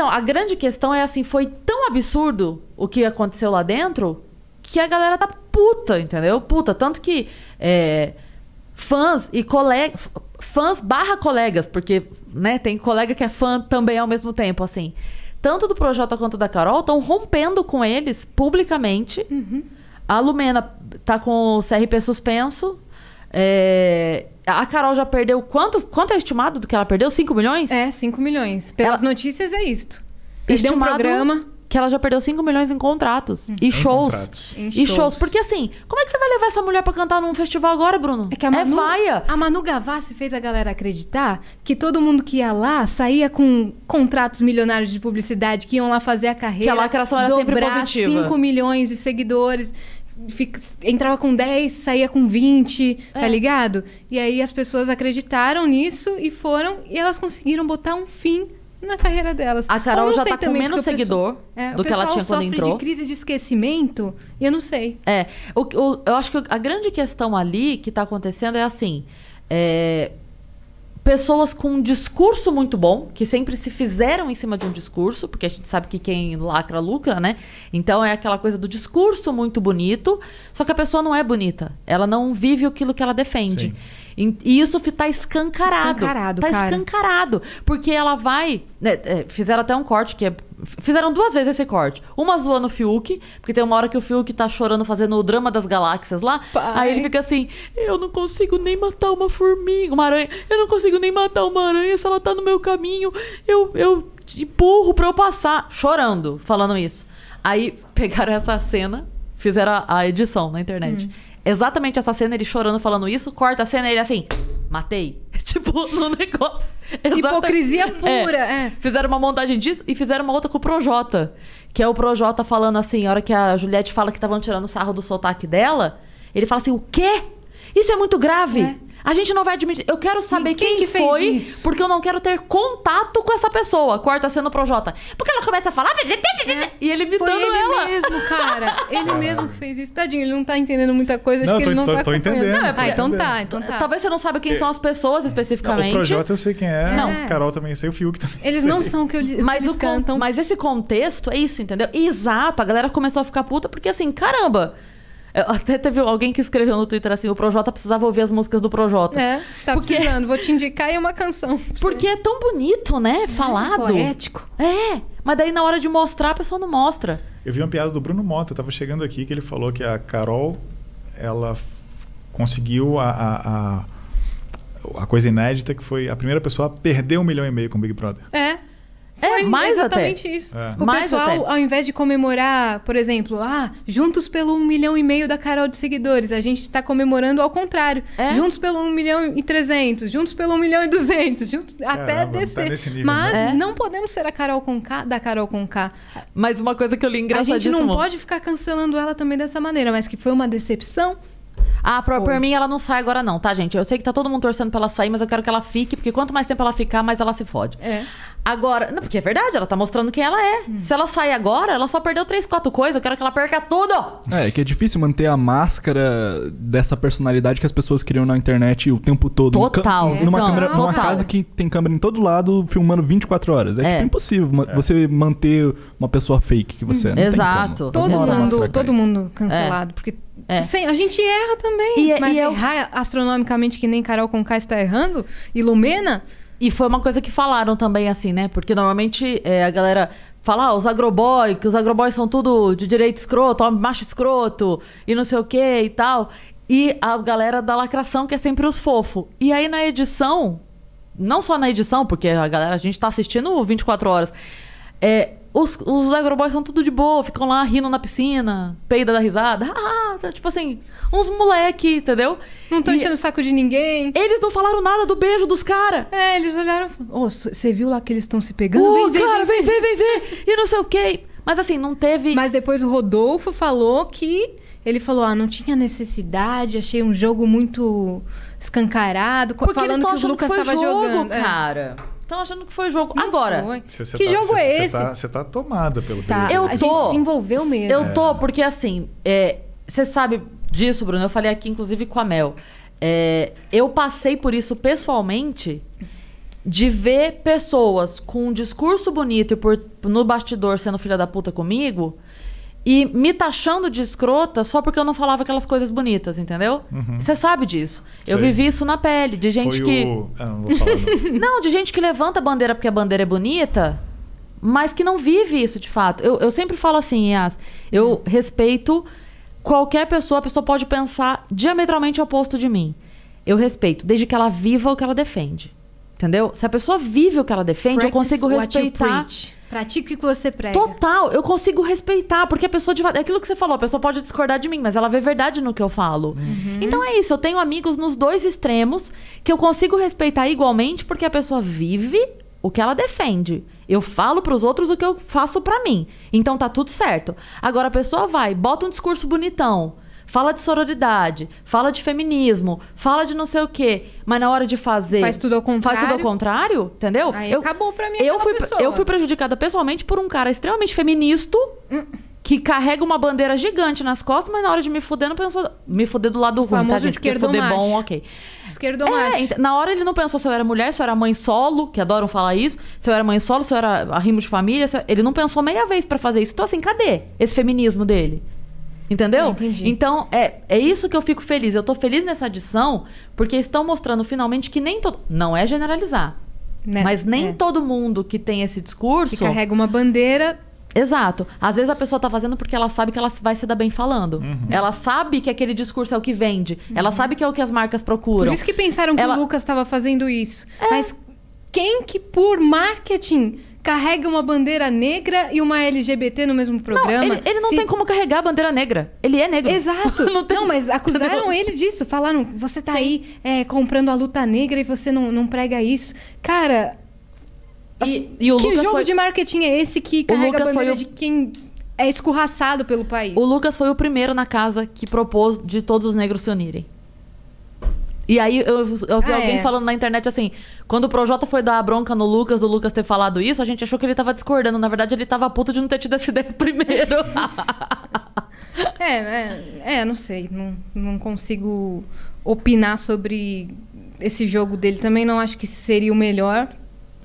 Então, a grande questão é assim, foi tão absurdo o que aconteceu lá dentro que a galera tá puta, entendeu? Puta, tanto que é, fãs e colegas, fãs barra colegas, porque né, tem colega que é fã também ao mesmo tempo, assim, tanto do Projota quanto da Carol estão rompendo com eles publicamente. Uhum. A Lumena tá com o CRP suspenso, é, a Carol já perdeu quanto? Quanto é estimado do que ela perdeu? 5 milhões? É, 5 milhões. Pelas ela... notícias é isto. Perdeu um programa que ela já perdeu 5 milhões em contratos hum, e shows. Contratos. Em e shows. shows. Porque assim, como é que você vai levar essa mulher para cantar num festival agora, Bruno? É que a é Manu, é vaia. A Manu Gavassi fez a galera acreditar que todo mundo que ia lá saía com contratos milionários de publicidade, que iam lá fazer a carreira. Que a lacração era dobrar sempre positiva. 5 milhões de seguidores. Fica, entrava com 10, saía com 20, tá é. tá ligado? E aí as pessoas acreditaram nisso e foram, e elas conseguiram botar um fim na carreira delas. A Carol já tá com menos seguidor é, do que ela tinha quando entrou. de crise de esquecimento, e eu não sei. É, o, o, eu acho que a grande questão ali que tá acontecendo é assim, é, pessoas com um discurso muito bom, que sempre se fizeram em cima de um discurso, porque a gente sabe que quem lacra, lucra, né? Então é aquela coisa do discurso muito bonito, só que a pessoa não é bonita. Ela não vive aquilo que ela defende. Sim. E isso está escancarado. Escancarado, Tá cara. escancarado. Porque ela vai... Né, é, fizeram até um corte que é Fizeram duas vezes esse corte. Uma zoando o Fiuk, porque tem uma hora que o Fiuk tá chorando fazendo o drama das galáxias lá. Pai. Aí ele fica assim: Eu não consigo nem matar uma formiga, uma aranha. Eu não consigo nem matar uma aranha se ela tá no meu caminho. Eu, eu empurro pra eu passar. Chorando, falando isso. Aí pegaram essa cena, fizeram a, a edição na internet. Hum exatamente essa cena, ele chorando, falando isso, corta a cena ele assim, matei. tipo, no negócio. Hipocrisia é. pura, é. é. Fizeram uma montagem disso e fizeram uma outra com o Projota. Que é o Projota falando assim, a hora que a Juliette fala que estavam tirando sarro do sotaque dela, ele fala assim, o quê? Isso é muito grave. É. A gente não vai admitir. Eu quero saber quem, quem, que foi, isso? porque eu não quero ter contato com essa pessoa. Corta sendo pro Jota. Porque ela começa a falar é. e ele imitando foi ele ela. mesmo, cara. Ele mesmo que fez isso. Tadinho, ele não tá entendendo muita coisa. Não, acho tô, que ele não tô, tá tô entendendo. Não, é porque... ah, então tá, então tá. Talvez você não saiba quem são as pessoas é. especificamente. Não, o Projota eu sei quem é. Não. É. Carol também sei, o Fiuk também. Eles sei. não são que eu, mas eles cantam. Mas esse contexto é isso, entendeu? Exato. A galera começou a ficar puta porque assim, caramba. É, até teve alguém que escreveu no Twitter assim: o Projota precisava ouvir as músicas do Projota. É, tá porque... precisando. Vou te indicar e uma canção. Porque é tão bonito, né? É, Falado. É, poético. É, mas daí na hora de mostrar, a pessoa não mostra. Eu vi uma piada do Bruno Mota, eu tava chegando aqui, que ele falou que a Carol, ela conseguiu a, a, a, a coisa inédita que foi a primeira pessoa a perder um milhão e meio com o Big Brother. É, é mais exatamente até. isso. É. O mais pessoal, até. ao invés de comemorar, por exemplo, ah, juntos pelo um milhão e meio da Carol de seguidores, a gente está comemorando ao contrário. É? Juntos pelo um milhão e trezentos, juntos pelo um milhão e duzentos, juntos Caramba, até tá descer. Tá nível, né? Mas né? não podemos ser a Carol com K da Carol com K. Mas uma coisa que eu li engraçadíssimo... A gente não pode ficar cancelando ela também dessa maneira, mas que foi uma decepção ah, por, por, mim ela não sai agora não, tá, gente? Eu sei que tá todo mundo torcendo pra ela sair, mas eu quero que ela fique, porque quanto mais tempo ela ficar, mais ela se fode. É. Agora, não, porque é verdade, ela tá mostrando quem ela é. Hum. Se ela sair agora, ela só perdeu três, quatro coisas. Eu quero que ela perca tudo! É, que é difícil manter a máscara dessa personalidade que as pessoas criam na internet o tempo todo. Total. Numa, então, câmera, total. numa casa que tem câmera em todo lado, filmando 24 horas. É, é. tipo impossível é. você manter uma pessoa fake que você hum. é. Exato. Todo mundo, todo mundo cancelado, é. porque é. Sim, a gente erra também. E, é- mas e é errar eu... astronomicamente que nem Carol Conká está errando, Ilumena Lumena, e foi uma coisa que falaram também, assim, né? Porque normalmente é, a galera fala, ah, os agroboy, que os agroboys são tudo de direito escroto, homem macho escroto, e não sei o que e tal. E a galera da lacração, que é sempre os fofo. E aí na edição, não só na edição, porque a galera, a gente tá assistindo 24 horas, é, os, os agroboys são tudo de boa, ficam lá rindo na piscina, peida da risada, ah, nada. Tá, tipo assim, uns moleque, entendeu? Não tô e... enchendo o saco de ninguém. Eles não falaram nada do beijo dos caras. É, eles olharam e falaram, ô, oh, você viu lá que eles estão se pegando? Oh, vem, vem, cara, vem, vem, vem, vem, vem. E não sei o quê. Mas assim, não teve. Mas depois o Rodolfo falou que. Ele falou, ah, não tinha necessidade, achei um jogo muito escancarado, Porque falando que o Lucas estava jogando. É. Cara. estão achando que foi jogo. Não Agora, foi. Cê, cê que tá, jogo é cê, é esse? Você tá, tá, tomada pelo tá. Eu a tô. se envolveu mesmo. Eu tô, é. porque assim, é, você sabe disso, Bruno? Eu falei aqui, inclusive, com a Mel. É, eu passei por isso pessoalmente de ver pessoas com um discurso bonito e por, no bastidor sendo filha da puta comigo e me taxando de escrota só porque eu não falava aquelas coisas bonitas, entendeu? Uhum. Você uhum. sabe disso. Eu vivi isso na pele, de gente Foi que. O... Ah, não, vou falar, não. não, de gente que levanta a bandeira porque a bandeira é bonita, mas que não vive isso de fato. Eu, eu sempre falo assim, Yas, eu respeito qualquer pessoa, a pessoa pode pensar diametralmente oposto de mim. Eu respeito, desde que ela viva o que ela defende. Entendeu? Se a pessoa vive o que ela defende, Practice eu consigo respeitar. Pratique o que você prega. Total, eu consigo respeitar, porque a pessoa de é aquilo que você falou, a pessoa pode discordar de mim, mas ela vê verdade no que eu falo. Uhum. Então é isso, eu tenho amigos nos dois extremos que eu consigo respeitar igualmente, porque a pessoa vive o que ela defende. Eu falo para os outros o que eu faço para mim. Então tá tudo certo. Agora a pessoa vai, bota um discurso bonitão, fala de sororidade, fala de feminismo, fala de não sei o quê, mas na hora de fazer. Faz tudo ao contrário. Faz tudo ao contrário, entendeu? Aí eu, acabou pra mim. Eu fui, pessoa. eu fui prejudicada pessoalmente por um cara extremamente feminista. Hum que carrega uma bandeira gigante nas costas, mas na hora de me fuder, não pensou. Me fuder do lado ruim, tá, gente? fuder macho. bom, ok. Esquerdo é, ent... Na hora ele não pensou se eu era mulher, se eu era mãe solo, que adoram falar isso, se eu era mãe solo, se eu era arrimo de família. Eu... Ele não pensou meia vez para fazer isso. Então, assim, cadê esse feminismo dele? Entendeu? Ah, entendi. Então, é, é isso que eu fico feliz. Eu tô feliz nessa adição, porque estão mostrando finalmente que nem todo. Não é generalizar. Né? Mas nem é. todo mundo que tem esse discurso. Que carrega uma bandeira Exato. Às vezes a pessoa tá fazendo porque ela sabe que ela vai se dar bem falando. Uhum. Ela sabe que aquele discurso é o que vende. Uhum. Ela sabe que é o que as marcas procuram. Por isso que pensaram que ela... o Lucas estava fazendo isso. É. Mas quem que por marketing carrega uma bandeira negra e uma LGBT no mesmo programa. Não, ele, ele não se... tem como carregar a bandeira negra. Ele é negro. Exato. não, tem... não, mas acusaram ele disso. Falaram, você tá Sim. aí é, comprando a luta negra e você não, não prega isso. Cara, e, e o que Lucas jogo foi... de marketing é esse que carrega o Lucas a bandeira o... de quem é escorraçado pelo país? O Lucas foi o primeiro na casa que propôs de todos os negros se unirem. E aí eu, eu vi ah, alguém é. falando na internet assim, quando o Projota foi dar a bronca no Lucas, do Lucas ter falado isso, a gente achou que ele tava discordando. Na verdade, ele tava puto de não ter tido essa ideia primeiro. é, é, é, não sei. Não, não consigo opinar sobre esse jogo dele também. Não acho que seria o melhor.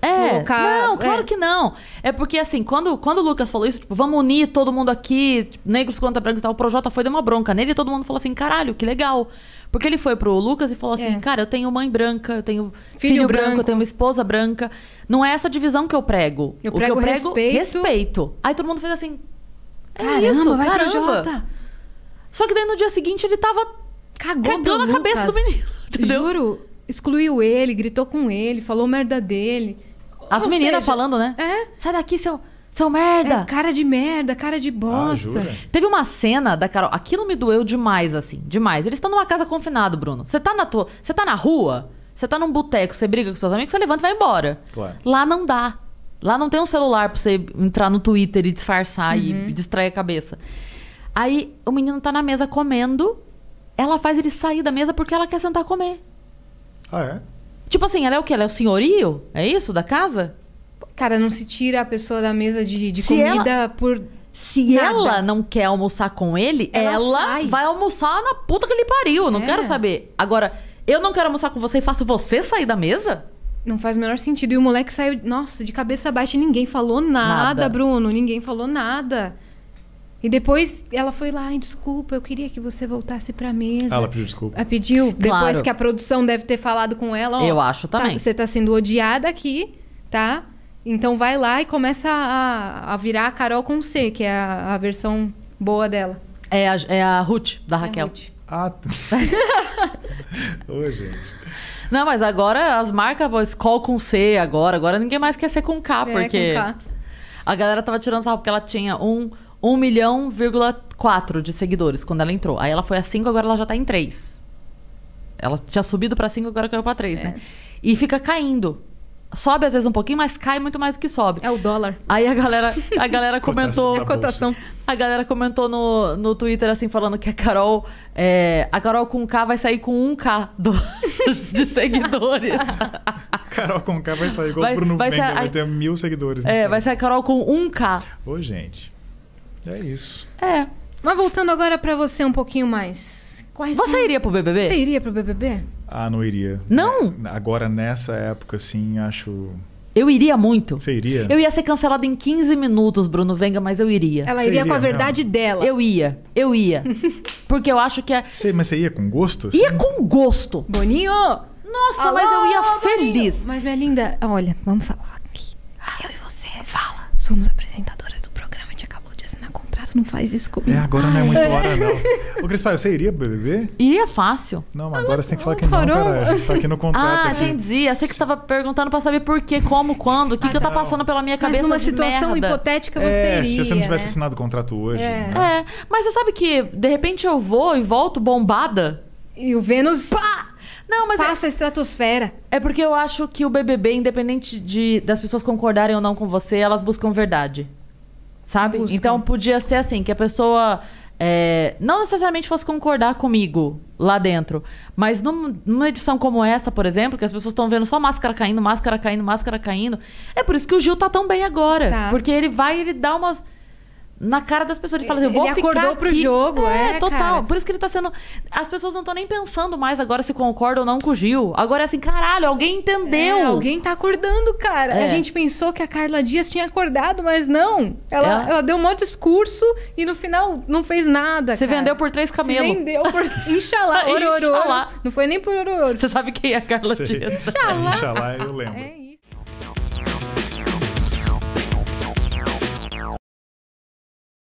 É, colocar, não, claro é. que não. É porque, assim, quando, quando o Lucas falou isso, tipo, vamos unir todo mundo aqui, tipo, negros contra brancos e tal, o Projota foi dar uma bronca nele e todo mundo falou assim, caralho, que legal. Porque ele foi pro Lucas e falou assim, é. cara, eu tenho mãe branca, eu tenho filho, filho branco, branco, eu tenho uma esposa branca. Não é essa divisão que eu prego. Eu prego, o que eu prego respeito. respeito. Aí todo mundo fez assim, é caramba, isso, vai caramba. Só que daí no dia seguinte ele tava Cagou cagando a Lucas. cabeça do menino, entendeu? Juro, excluiu ele, gritou com ele, falou merda dele. As meninas seja, falando, né? É. Sai daqui, seu. Seu merda! É, cara de merda, cara de ah, bosta. Ah, Teve uma cena da Carol. Aquilo me doeu demais, assim. Demais. Eles estão numa casa confinado, Bruno. Você tá na tua. Você tá na rua, você tá num boteco, você briga com seus amigos, você levanta e vai embora. Claro. Lá não dá. Lá não tem um celular pra você entrar no Twitter e disfarçar uhum. e distrair a cabeça. Aí o menino tá na mesa comendo, ela faz ele sair da mesa porque ela quer sentar a comer. Ah, é? Tipo assim, ela é o quê? Ela é o senhorio? É isso da casa? Cara, não se tira a pessoa da mesa de, de comida ela... por. Se nada. ela não quer almoçar com ele, ela, ela vai almoçar na puta que ele pariu. Não é. quero saber. Agora, eu não quero almoçar com você e faço você sair da mesa? Não faz o menor sentido. E o moleque saiu, nossa, de cabeça baixa e ninguém falou nada, nada. Bruno. Ninguém falou nada. E depois ela foi lá, desculpa, eu queria que você voltasse pra mesa. Ela pediu desculpa. Ela pediu, claro. depois que a produção deve ter falado com ela. Ó, eu acho tá, também. Tá, você tá sendo odiada aqui, tá? Então vai lá e começa a, a virar a Carol com C, que é a, a versão boa dela. É a, é a Ruth, da é Raquel. Ruth. Ah, tá. gente. Não, mas agora as marcas, Skol com C agora, agora ninguém mais quer ser com K, é, porque... Com K. A galera tava tirando sarro porque ela tinha um 1 milhão,4 de seguidores quando ela entrou. Aí ela foi a 5, agora ela já tá em 3. Ela tinha subido para 5, agora caiu para 3, é. né? E fica caindo. Sobe às vezes um pouquinho, mas cai muito mais do que sobe. É o dólar. Aí a galera, a galera comentou. a cotação. A galera comentou no, no Twitter assim, falando que a Carol. É, a Carol com K vai sair com 1K do, de seguidores. Carol com K vai sair igual o Bruno vai, Venga, ser, vai ter mil seguidores. É, vai sair a Carol com 1K. Ô, gente. É isso. É. Mas voltando agora para você um pouquinho mais. Quais você são... iria pro BBB? Você iria pro BBB? Ah, não iria. Não? Agora, nessa época, assim, acho... Eu iria muito. Você iria? Eu ia ser cancelada em 15 minutos, Bruno Venga, mas eu iria. Ela iria, iria, com a verdade não. dela. Eu ia, eu ia. Porque eu acho que é. Você, mas você ia com gosto? Assim? Ia com gosto. Boninho! Nossa, Alô, mas eu ia Boninho. feliz. Mas, minha linda, olha, vamos falar. não faz isso comigo. É, agora não é muito hora, não. Ô, Crispar, você iria beber? Iria fácil. Não, mas agora você tem que falar que ah, não, cara. A gente tá aqui no contrato. Ah, aqui. entendi. Achei que você tava perguntando pra saber por quê, como, quando, o que, ah, que eu tá passando pela minha cabeça. Mas numa situação merda. hipotética você é, iria. Se você não tivesse né? assinado o contrato hoje. É. Né? é, mas você sabe que de repente eu vou e volto bombada. E o Vênus. Pá! Não, mas é passa é... a estratosfera. É porque eu acho que o BBB, independente de das pessoas concordarem ou não com você, elas buscam verdade sabe? Busca. Então podia ser assim, que a pessoa é, não necessariamente fosse concordar comigo lá dentro, mas num, numa edição como essa, por exemplo, que as pessoas estão vendo só máscara caindo, máscara caindo, máscara caindo, é por isso que o Gil tá tão bem agora, tá. porque ele vai, ele dá umas na cara das pessoas. Ele fala assim, eu vou ele ficar acordou aqui. pro jogo, é, é total. Cara. Por isso que ele tá sendo... As pessoas não estão nem pensando mais agora se concorda ou não com o Gil. Agora é assim, caralho, alguém entendeu. É, alguém tá acordando, cara. É. A gente pensou que a Carla Dias tinha acordado, mas não. Ela, é. ela deu um maior discurso e no final não fez nada, Você cara. vendeu por três camelos. Você vendeu por... Inxalá, ororô. Não foi nem por ororô. Você sabe quem é a Carla Sei. Dias. Inxalá. Inxalá eu lembro. É isso.